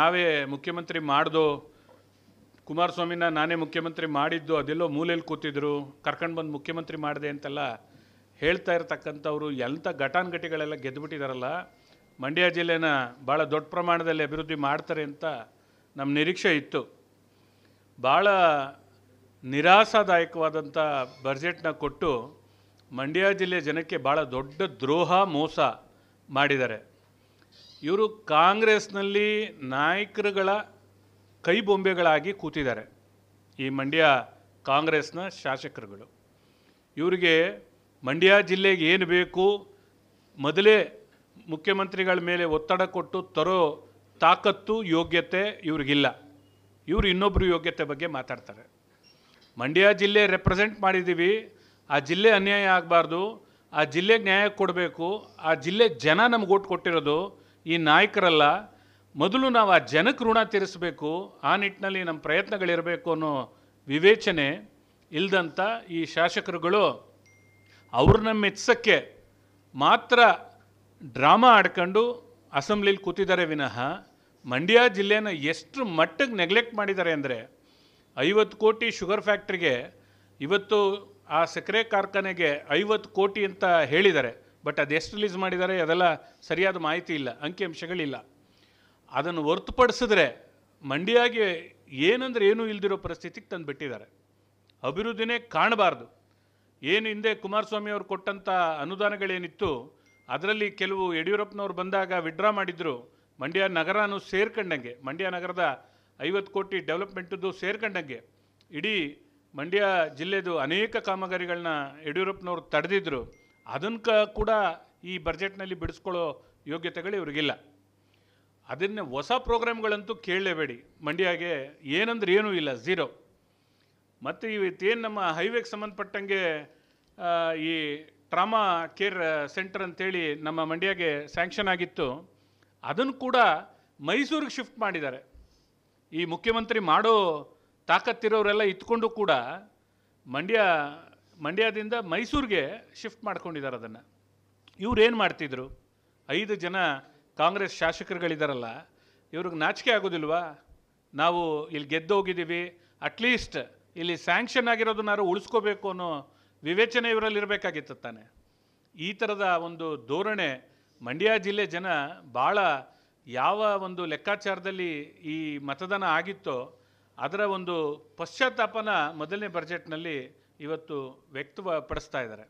ನಾವೇ ಮುಖ್ಯಮಂತ್ರಿ ಮಾಡ್ದು ಕುಮಾರಸ್ವಾಮಿನ ನಾನೇ ಮುಖ್ಯಮಂತ್ರಿ ಮಾಡಿದ್ದು ಅದೆಲ್ಲೋ ಮೂಲೆಯಲ್ಲಿ ಕೂತಿದ್ರು ಕರ್ಕೊಂಡು ಬಂದು ಮುಖ್ಯಮಂತ್ರಿ ಮಾಡಿದೆ ಅಂತೆಲ್ಲ ಹೇಳ್ತಾ ಇರತಕ್ಕಂಥವ್ರು ಎಂಥ ಘಟಾನುಘಟಿಗಳೆಲ್ಲ ಗೆದ್ದುಬಿಟ್ಟಿದಾರಲ್ಲ ಮಂಡ್ಯ ಜಿಲ್ಲೆನ ಭಾಳ ದೊಡ್ಡ ಪ್ರಮಾಣದಲ್ಲಿ ಅಭಿವೃದ್ಧಿ ಮಾಡ್ತಾರೆ ಅಂತ ನಮ್ಮ ನಿರೀಕ್ಷೆ ಇತ್ತು ಭಾಳ ನಿರಾಸಾದಾಯಕವಾದಂಥ ಬಜೆಟ್ನ ಕೊಟ್ಟು ಮಂಡ್ಯ ಜಿಲ್ಲೆ ಜನಕ್ಕೆ ಭಾಳ ದೊಡ್ಡ ದ್ರೋಹ ಮೋಸ ಮಾಡಿದ್ದಾರೆ ಇವರು ಕಾಂಗ್ರೆಸ್ನಲ್ಲಿ ನಾಯಕರುಗಳ ಕೈಬೊಂಬೆಗಳಾಗಿ ಕೂತಿದ್ದಾರೆ ಈ ಮಂಡ್ಯ ಕಾಂಗ್ರೆಸ್ನ ಶಾಸಕರುಗಳು ಇವರಿಗೆ ಮಂಡ್ಯ ಜಿಲ್ಲೆಗೆ ಏನು ಬೇಕು ಮೊದಲೇ ಮುಖ್ಯಮಂತ್ರಿಗಳ ಮೇಲೆ ಒತ್ತಡ ಕೊಟ್ಟು ತರೋ ತಾಕತ್ತು ಯೋಗ್ಯತೆ ಇವ್ರಿಗಿಲ್ಲ ಇವರು ಇನ್ನೊಬ್ಬರು ಯೋಗ್ಯತೆ ಬಗ್ಗೆ ಮಾತಾಡ್ತಾರೆ ಮಂಡ್ಯ ಜಿಲ್ಲೆ ರೆಪ್ರೆಸೆಂಟ್ ಮಾಡಿದ್ದೀವಿ ಆ ಜಿಲ್ಲೆ ಅನ್ಯಾಯ ಆಗಬಾರ್ದು ಆ ಜಿಲ್ಲೆಗೆ ನ್ಯಾಯ ಕೊಡಬೇಕು ಆ ಜಿಲ್ಲೆ ಜನ ನಮ್ಗೆ ಓಟ್ ಕೊಟ್ಟಿರೋದು ಈ ನಾಯಕರಲ್ಲ ಮೊದಲು ನಾವು ಆ ಜನಕ್ಕೆ ಋಣ ತೀರಿಸಬೇಕು ಆ ನಿಟ್ಟಿನಲ್ಲಿ ನಮ್ಮ ಪ್ರಯತ್ನಗಳಿರಬೇಕು ಅನ್ನೋ ವಿವೇಚನೆ ಇಲ್ಲದಂಥ ಈ ಶಾಸಕರುಗಳು ಅವ್ರನ್ನ ಮೆಚ್ಚಿಸೋಕ್ಕೆ ಮಾತ್ರ ಡ್ರಾಮಾ ಆಡ್ಕೊಂಡು ಅಸೆಂಬ್ಲಿಲಿ ಕೂತಿದ್ದಾರೆ ವಿನಃ ಮಂಡ್ಯ ಜಿಲ್ಲೆನ ಎಷ್ಟು ಮಟ್ಟಿಗೆ ನೆಗ್ಲೆಕ್ಟ್ ಮಾಡಿದ್ದಾರೆ ಅಂದರೆ ಐವತ್ತು ಕೋಟಿ ಶುಗರ್ ಫ್ಯಾಕ್ಟ್ರಿಗೆ ಇವತ್ತು ಆ ಸಕ್ಕರೆ ಕಾರ್ಖಾನೆಗೆ ಐವತ್ತು ಕೋಟಿ ಅಂತ ಹೇಳಿದ್ದಾರೆ ಬಟ್ ಅದೆಷ್ಟು ರಿಲೀಸ್ ಮಾಡಿದ್ದಾರೆ ಅದೆಲ್ಲ ಸರಿಯಾದ ಮಾಹಿತಿ ಇಲ್ಲ ಅಂಕಿಅಂಶಗಳಿಲ್ಲ ಅದನ್ನು ಹೊರ್ತುಪಡಿಸಿದ್ರೆ ಮಂಡಿಯಾಗಿ ಏನಂದ್ರೆ ಏನೂ ಇಲ್ದಿರೋ ಪರಿಸ್ಥಿತಿಗೆ ತಂದು ಬಿಟ್ಟಿದ್ದಾರೆ ಅಭಿವೃದ್ಧಿನೇ ಕಾಣಬಾರ್ದು ಏನು ಹಿಂದೆ ಕುಮಾರಸ್ವಾಮಿ ಅವರು ಕೊಟ್ಟಂಥ ಅನುದಾನಗಳೇನಿತ್ತು ಅದರಲ್ಲಿ ಕೆಲವು ಯಡಿಯೂರಪ್ಪನವ್ರು ಬಂದಾಗ ವಿಡ್ರಾ ಮಾಡಿದ್ರು ಮಂಡ್ಯ ನಗರನೂ ಸೇರ್ಕಂಡಂಗೆ ಮಂಡ್ಯ ನಗರದ ಐವತ್ತು ಕೋಟಿ ಡೆವಲಪ್ಮೆಂಟದ್ದು ಸೇರ್ಕಂಡಂಗೆ ಇಡೀ ಮಂಡ್ಯ ಜಿಲ್ಲೆದು ಅನೇಕ ಕಾಮಗಾರಿಗಳನ್ನ ಯಡಿಯೂರಪ್ಪನವ್ರು ತಡೆದಿದ್ರು ಅದನ್ನು ಕೂಡ ಈ ಬಜೆಟ್ನಲ್ಲಿ ಬಿಡಿಸ್ಕೊಳ್ಳೋ ಯೋಗ್ಯತೆಗಳು ಇವರಿಗಿಲ್ಲ ಅದನ್ನೇ ಹೊಸ ಪ್ರೋಗ್ರಾಮ್ಗಳಂತೂ ಕೇಳಲೇಬೇಡಿ ಮಂಡ್ಯಾಗೆ ಏನಂದ್ರೆ ಏನೂ ಇಲ್ಲ ಝೀರೋ ಮತ್ತು ಇವತ್ತೇನು ನಮ್ಮ ಹೈವೇಗೆ ಸಂಬಂಧಪಟ್ಟಂಗೆ ಈ ಟ್ರಾಮಾ ಕೇರ್ ಸೆಂಟರ್ ಅಂತೇಳಿ ನಮ್ಮ ಮಂಡ್ಯಗೆ ಸ್ಯಾಂಕ್ಷನ್ ಆಗಿತ್ತು ಅದನ್ನು ಕೂಡ ಮೈಸೂರಿಗೆ ಶಿಫ್ಟ್ ಮಾಡಿದ್ದಾರೆ ಈ ಮುಖ್ಯಮಂತ್ರಿ ಮಾಡೋ ತಾಕತ್ತಿರೋರೆಲ್ಲ ಇತ್ಕೊಂಡು ಕೂಡ ಮಂಡ್ಯ ಮಂಡ್ಯದಿಂದ ಮೈಸೂರಿಗೆ ಶಿಫ್ಟ್ ಮಾಡ್ಕೊಂಡಿದ್ದಾರೆ ಅದನ್ನು ಇವ್ರು ಏನು ಮಾಡ್ತಿದ್ರು ಐದು ಜನ ಕಾಂಗ್ರೆಸ್ ಶಾಸಕರುಗಳಿದ್ದಾರಲ್ಲ ಇವ್ರಿಗೆ ನಾಚಿಕೆ ಆಗೋದಿಲ್ವಾ ನಾವು ಇಲ್ಲಿ ಗೆದ್ದೋಗಿದ್ದೀವಿ ಅಟ್ಲೀಸ್ಟ್ ಇಲ್ಲಿ ಸ್ಯಾಂಕ್ಷನ್ ಆಗಿರೋದನ್ನಾರು ಉಳಿಸ್ಕೋಬೇಕು ಅನ್ನೋ ವಿವೇಚನೆ ಇವರಲ್ಲಿರಬೇಕಾಗಿತ್ತು ತಾನೆ ಈ ಥರದ ಒಂದು ಧೋರಣೆ ಮಂಡ್ಯ ಜಿಲ್ಲೆ ಜನ ಭಾಳ ಯಾವ ಒಂದು ಲೆಕ್ಕಾಚಾರದಲ್ಲಿ ಈ ಮತದಾನ ಆಗಿತ್ತೋ ಅದರ ಒಂದು ಪಶ್ಚಾತ್ತಾಪನ ಮೊದಲನೇ ಬಜೆಟ್ನಲ್ಲಿ ಇವತ್ತು ವ್ಯಕ್ತವ ಪಡಿಸ್ತಾ ಇದ್ದಾರೆ